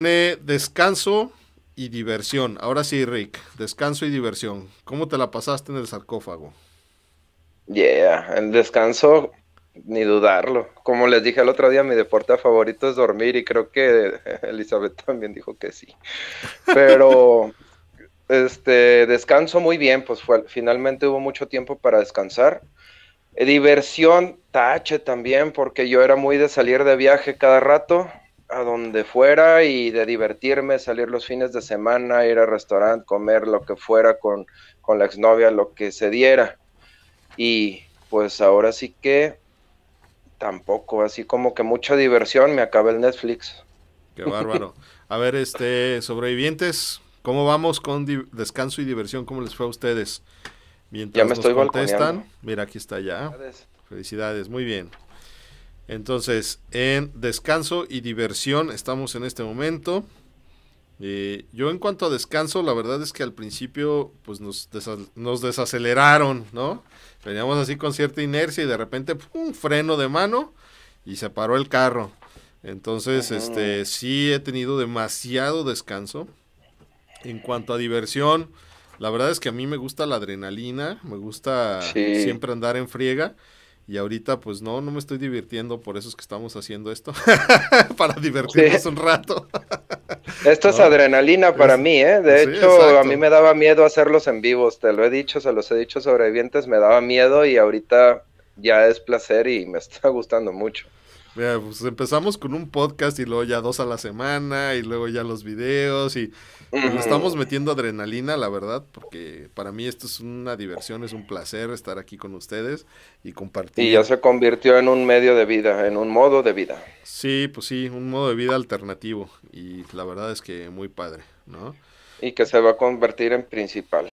descanso y diversión. Ahora sí, Rick, descanso y diversión. ¿Cómo te la pasaste en el sarcófago? Yeah, el descanso, ni dudarlo. Como les dije el otro día, mi deporte favorito es dormir y creo que Elizabeth también dijo que sí. Pero este descanso muy bien, pues finalmente hubo mucho tiempo para descansar. Eh, diversión, tache también, porque yo era muy de salir de viaje cada rato, a donde fuera y de divertirme, salir los fines de semana, ir al restaurante, comer lo que fuera con, con la exnovia, lo que se diera. Y pues ahora sí que tampoco, así como que mucha diversión, me acaba el Netflix. Qué bárbaro. A ver, este, sobrevivientes, ¿cómo vamos con descanso y diversión? ¿Cómo les fue a ustedes? Mientras ya me nos estoy contestan, mira, aquí está ya. Felicidades muy bien. Entonces, en descanso y diversión estamos en este momento. Eh, yo en cuanto a descanso, la verdad es que al principio pues nos, desaceleraron, ¿no? Veníamos así con cierta inercia y de repente un freno de mano y se paró el carro. Entonces, este, sí he tenido demasiado descanso. En cuanto a diversión, la verdad es que a mí me gusta la adrenalina, me gusta siempre andar en friega. Y ahorita, pues no, no me estoy divirtiendo, por eso es que estamos haciendo esto, para divertirnos un rato. esto es adrenalina para mí, ¿eh? De hecho, a mí me daba miedo hacerlos en vivos, te lo he dicho, se los he dicho sobrevivientes, me daba miedo y ahorita ya es placer y me está gustando mucho. Mira, pues empezamos con un podcast y luego ya dos a la semana y luego ya los videos y pues, estamos metiendo adrenalina, la verdad, porque para mí esto es una diversión, es un placer estar aquí con ustedes y compartir. Y ya se convirtió en un medio de vida, en un modo de vida. Sí, pues sí, un modo de vida alternativo y la verdad es que muy padre, ¿no? Y que se va a convertir en principal.